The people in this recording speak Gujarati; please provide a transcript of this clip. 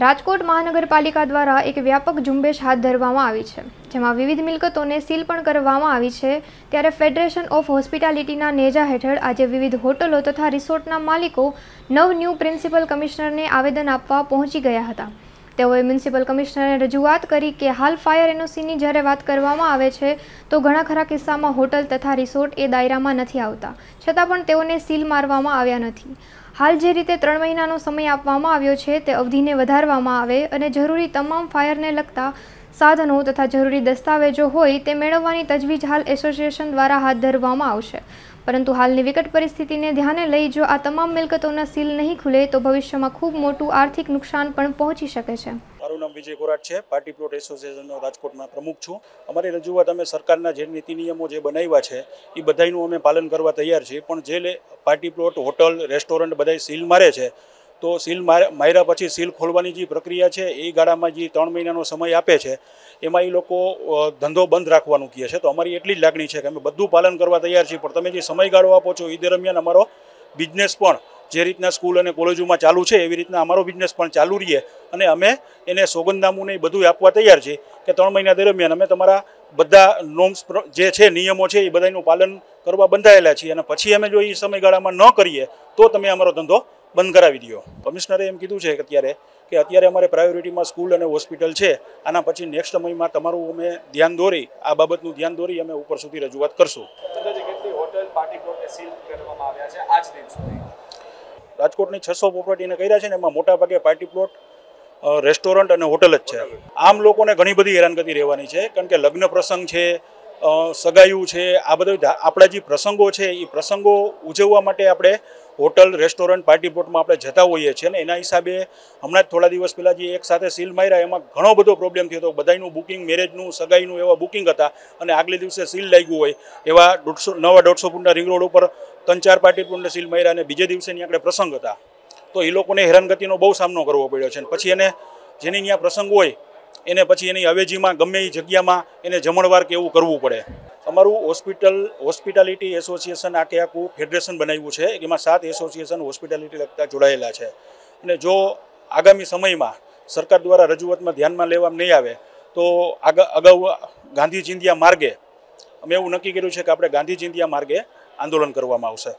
રાજકોટ મહાનગરપાલિકા દ્વારા એક વ્યાપક ઝુંબેશ હાથ ધરવામાં આવી છે જેમાં વિવિધ મિલકતોને સીલ પણ કરવામાં આવી છે ત્યારે ફેડરેશન ઓફ હોસ્પિટાલિટીના નેજા હેઠળ આજે વિવિધ હોટલો તથા રિસોર્ટના માલિકો નવ ન્યૂ પ્રિન્સિપલ કમિશનરને આવેદન આપવા પહોંચી ગયા હતા તેઓએ મ્યુનિસિપલ કમિશનરને રજૂઆત કરી કે હાલ ફાયર એનઓસીની જ્યારે વાત કરવામાં આવે છે તો ઘણા ખરા કિસ્સામાં હોટલ તથા રિસોર્ટ એ દાયરામાં નથી આવતા છતાં પણ તેઓને સીલ મારવામાં આવ્યા નથી હાલ જે રીતે ત્રણ મહિનાનો સમય આપવામાં આવ્યો છે તે અવધિને વધારવામાં આવે અને જરૂરી તમામ ફાયરને લગતા સાધનો તથા જરૂરી દસ્તાવેજો હોય તે મેળવવાની તજવીજ હાલ એસોસિએશન દ્વારા હાથ ધરવામાં આવશે પરંતુ હાલની વિકટ પરિસ્થિતિને ધ્યાને લઈ જો આ તમામ મિલકતોના સીલ નહીં ખુલે તો ભવિષ્યમાં ખૂબ મોટું આર્થિક નુકસાન પણ પહોંચી શકે છે મારું નામ વિજય કોરાટ છે પાર્ટી પ્લોટ એસોસિએશનનો રાજકોટમાં પ્રમુખ છું અમારી રજૂઆત અમે સરકારના જે નીતિ નિયમો જે બનાવ્યા છે એ બધાનું અમે પાલન કરવા તૈયાર છીએ પણ જે પાર્ટી પ્લોટ હોટલ રેસ્ટોરન્ટ બધા સીલ મારે છે તો સીલ માર્યા પછી સીલ ખોલવાની જે પ્રક્રિયા છે એ ગાળામાં જે ત્રણ મહિનાનો સમય આપે છે એમાં એ લોકો ધંધો બંધ રાખવાનું કહે છે તો અમારી એટલી જ લાગણી છે કે અમે બધું પાલન કરવા તૈયાર છીએ પણ તમે જે સમયગાળો આપો છો એ દરમિયાન અમારો બિઝનેસ પણ જે રીતના સ્કૂલ અને કોલેજોમાં ચાલુ છે એવી રીતના અમારો બિઝનેસ પણ ચાલુ રહીએ અને અમે એને સોગંદનામું એ બધું આપવા તૈયાર છીએ કે ત્રણ મહિના દરમિયાન અમે તમારા બધા નોમ્સ જે છે નિયમો છે એ બધાનું પાલન કરવા બંધાયેલા છીએ અને પછી અમે જો એ સમયગાળામાં ન કરીએ તો તમે અમારો ધંધો બંધ કરાવી દીધો કમિશનરે એમ કીધું છે કે અત્યારે કે અત્યારે અમારે પ્રાયોરિટીમાં સ્કૂલ અને હોસ્પિટલ છે આના પછી નેક્સ્ટ સમયમાં તમારું અમે ધ્યાન દોરી આ બાબતનું ધ્યાન દોરી અમે ઉપર સુધી રજૂઆત કરશું રાજકોટની છસો પ્રોપર્ટીને કર્યા છે ને એમાં મોટાભાગે પાર્ટી પ્લોટ રેસ્ટોરન્ટ અને હોટલ જ છે આમ લોકોને ઘણી બધી હેરાનગતિ રહેવાની છે કારણ કે લગ્ન પ્રસંગ છે સગાયું છે આ બધા આપણા જે પ્રસંગો છે એ પ્રસંગો ઉજવવા માટે આપણે હોટલ રેસ્ટોરન્ટ પાર્ટી પ્લોટમાં આપણે જતા હોઈએ છીએ અને એના હિસાબે હમણાં જ થોડા દિવસ પહેલાં જે એક સાથે સીલ માર્યા એમાં ઘણો બધો પ્રોબ્લેમ થયો હતો બધાનું બુકિંગ મેરેજનું સગાઈનું એવા બુકિંગ હતા અને આગલે દિવસે સીલ લાગ્યું હોય એવા દોઢસો નવા દોઢસો ફૂટના રિંગ રોડ ઉપર ત્રણ ચાર પાર્ટી પ્લોટને સીલ માર્યા અને બીજે દિવસેની આપણે પ્રસંગ હતા તો એ લોકોને હેરાનગતિનો બહુ સામનો કરવો પડ્યો છે પછી એને જેની અહીંયા પ્રસંગ હોય એને પછી એની અવેજીમાં ગમે એ જગ્યામાં એને જમણવાર કે એવું કરવું પડે અમારું હોસ્પિટલ હોસ્પિટાલિટી એસોસિએશન આખે આખું ફેડરેશન બનાવ્યું છે એમાં સાત એસોસિએશન હોસ્પિટાલિટી લગતા જોડાયેલા છે અને જો આગામી સમયમાં સરકાર દ્વારા રજૂઆતમાં ધ્યાનમાં લેવામાં નહીં આવે તો આગળ અગાઉ ગાંધી ચિંધિયા માર્ગે અમે એવું નક્કી કર્યું છે કે આપણે ગાંધી ચિંધિયા માર્ગે આંદોલન કરવામાં આવશે